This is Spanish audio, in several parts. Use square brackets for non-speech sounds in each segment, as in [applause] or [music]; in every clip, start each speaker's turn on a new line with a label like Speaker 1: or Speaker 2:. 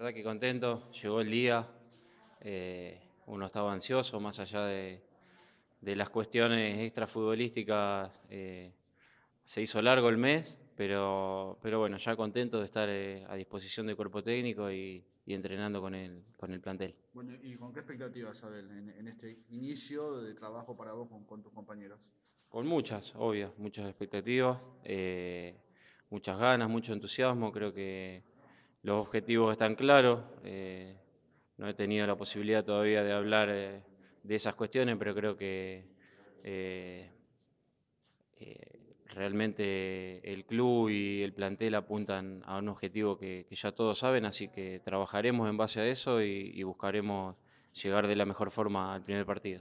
Speaker 1: verdad que contento, llegó el día, eh, uno estaba ansioso, más allá de, las cuestiones extrafutbolísticas, eh, se hizo largo el mes, pero, pero bueno, ya contento de estar eh, a disposición del cuerpo técnico y, entrenando con el, con el plantel.
Speaker 2: Bueno, ¿y con qué expectativas, Abel, en, este inicio de trabajo para vos con, con tus compañeros?
Speaker 1: Con muchas, obvio, muchas expectativas, muchas ganas, mucho entusiasmo, creo que los objetivos están claros. Eh, no he tenido la posibilidad todavía de hablar eh, de esas cuestiones, pero creo que eh, realmente el club y el plantel apuntan a un objetivo que, ya todos saben, así que trabajaremos en base a eso y buscaremos llegar de la mejor forma al primer partido.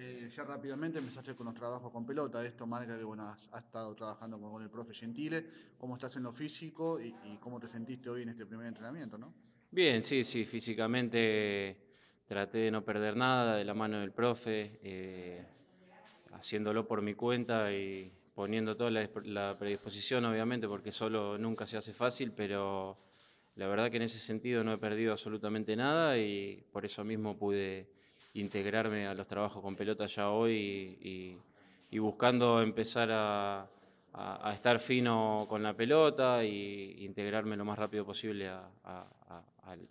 Speaker 2: Eh, ya rápidamente empezaste con los trabajos con pelota. Esto marca que bueno, has, estado trabajando con, el profe Gentile. ¿Cómo estás en lo físico y, cómo te sentiste hoy en este primer entrenamiento? ¿no?
Speaker 1: Bien, sí, sí. Físicamente traté de no perder nada de la mano del profe, eh, haciéndolo por mi cuenta y poniendo toda la, la predisposición, obviamente, porque solo nunca se hace fácil, pero la verdad que en ese sentido no he perdido absolutamente nada y por eso mismo pude integrarme a los trabajos con pelota ya hoy y, buscando empezar a, estar fino con la pelota e integrarme lo más rápido posible a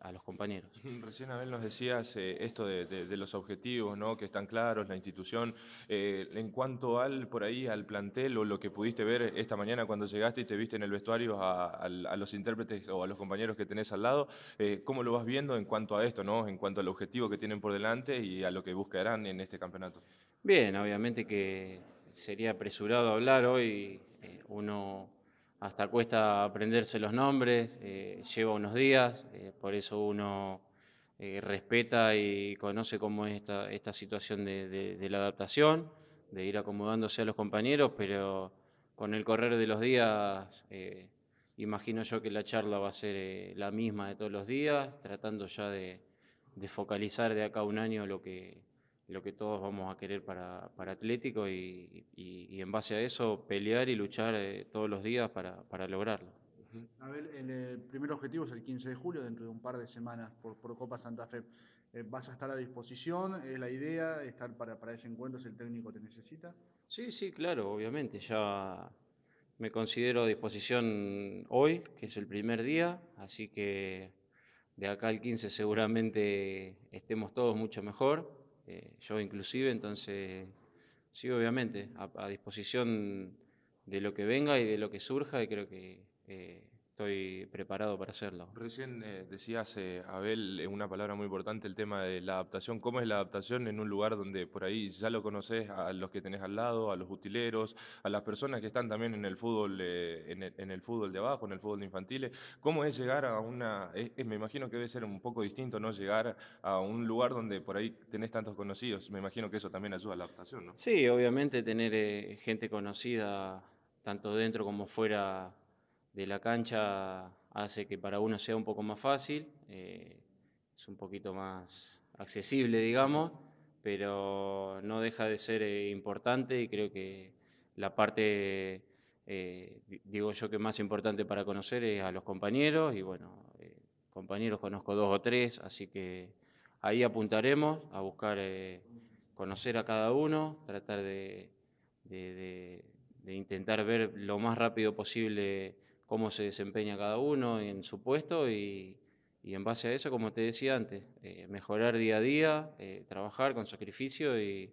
Speaker 3: a, los compañeros. [laughs] Recién Abel nos decías eh, esto de, los objetivos, ¿no? Que están claros, la institución. Eh, en cuanto al por ahí al plantel o lo que pudiste ver esta mañana cuando llegaste y te viste en el vestuario a, los intérpretes o a los compañeros que tenés al lado, eh, ¿cómo lo vas viendo en cuanto a esto, ¿no? En cuanto al objetivo que tienen por delante y a lo que buscarán en este campeonato. Bien, obviamente que sería apresurado hablar hoy.
Speaker 1: uno hasta cuesta aprenderse los nombres, eh, lleva unos días, eh, por eso uno eh, respeta y conoce cómo es esta, situación de, la adaptación, de ir acomodándose a los compañeros, pero con el correr de los días imagino yo que la charla va a ser la misma de todos los días, tratando ya de, de focalizar de acá a un año lo que, lo que todos vamos a querer para, para Atlético y, en base a eso pelear y luchar eh, todos los días para, lograrlo.
Speaker 2: Abel, el, primer objetivo es el 15 de julio, dentro de un par de semanas, por, Copa Santa Fe. Eh, ¿Vas a estar a disposición? ¿Es la idea estar para, para ese encuentro? ¿Si el técnico te necesita?
Speaker 1: Sí, sí, claro, obviamente. Ya me considero a disposición hoy, que es el primer día, así que de acá al 15 seguramente estemos todos mucho mejor eh, yo inclusive, entonces, sí, obviamente, a, disposición de lo que venga y de
Speaker 3: lo que surja y creo que... Eh, estoy preparado para hacerlo. Recién eh, decías, eh, Abel, eh, una palabra muy importante, el tema de la adaptación. ¿Cómo es la adaptación en un lugar donde por ahí ya lo conoces a los que tenés al lado, a los utileros, a las personas que están también en el fútbol, en, el, fútbol de abajo, en el fútbol de infantiles? ¿Cómo es llegar a una... me imagino que debe ser un poco distinto, ¿no? Llegar a un lugar donde por ahí tenés tantos conocidos. Me imagino que eso también ayuda a la adaptación, ¿no?
Speaker 1: Sí, obviamente tener gente conocida tanto dentro como fuera de la cancha hace que para uno sea un poco más fácil, eh, es un poquito más accesible, digamos, pero no deja de ser eh, importante y creo que la parte, eh, digo yo que más importante para conocer es a los compañeros y bueno, compañeros conozco dos o tres, así que ahí apuntaremos a buscar conocer a cada uno, tratar de, de intentar ver lo más rápido posible cómo se desempeña cada uno en su puesto y, en base a eso, como te decía antes, eh, mejorar día a día, eh, trabajar con sacrificio y,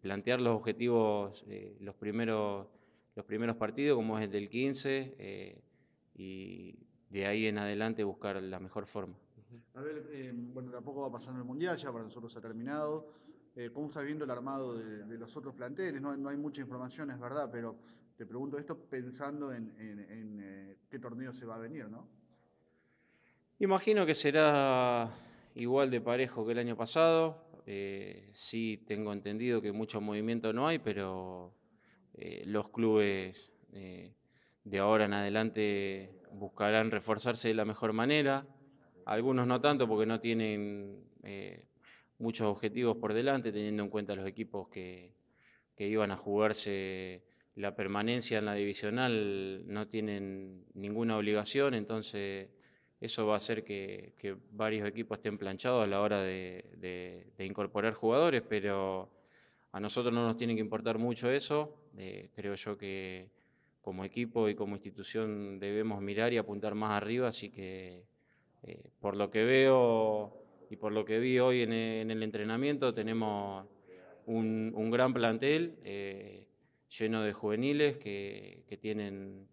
Speaker 1: plantear los objetivos, eh, los, primeros, los primeros partidos, como es el del 15, y de ahí en adelante buscar la mejor forma.
Speaker 2: A ver, bueno, tampoco va pasando el Mundial, ya para nosotros ha terminado. Eh, cómo está viendo el armado de, los otros planteles. No, hay mucha información, es verdad, pero te pregunto esto pensando en, eh, qué torneo se va a venir, ¿no?
Speaker 1: Imagino que será igual de parejo que el año pasado. Eh, sí, tengo entendido que mucho movimiento no hay, pero los clubes de ahora en adelante buscarán reforzarse de la mejor manera. Algunos no tanto porque no tienen muchos objetivos por delante, teniendo en cuenta los equipos que, iban a jugarse la permanencia en la divisional, no tienen ninguna obligación, entonces eso va a hacer que, varios equipos estén planchados a la hora de, incorporar jugadores, pero a nosotros no nos tiene que importar mucho eso, eh, creo yo que como equipo y como institución debemos mirar y apuntar más arriba, así que eh, por lo que veo y por lo que vi hoy en, eh, el entrenamiento tenemos un, gran plantel eh, lleno de juveniles que, tienen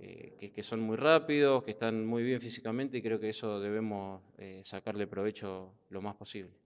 Speaker 1: eh, que, son muy rápidos, que están muy bien físicamente y creo que eso debemos sacarle provecho lo más posible.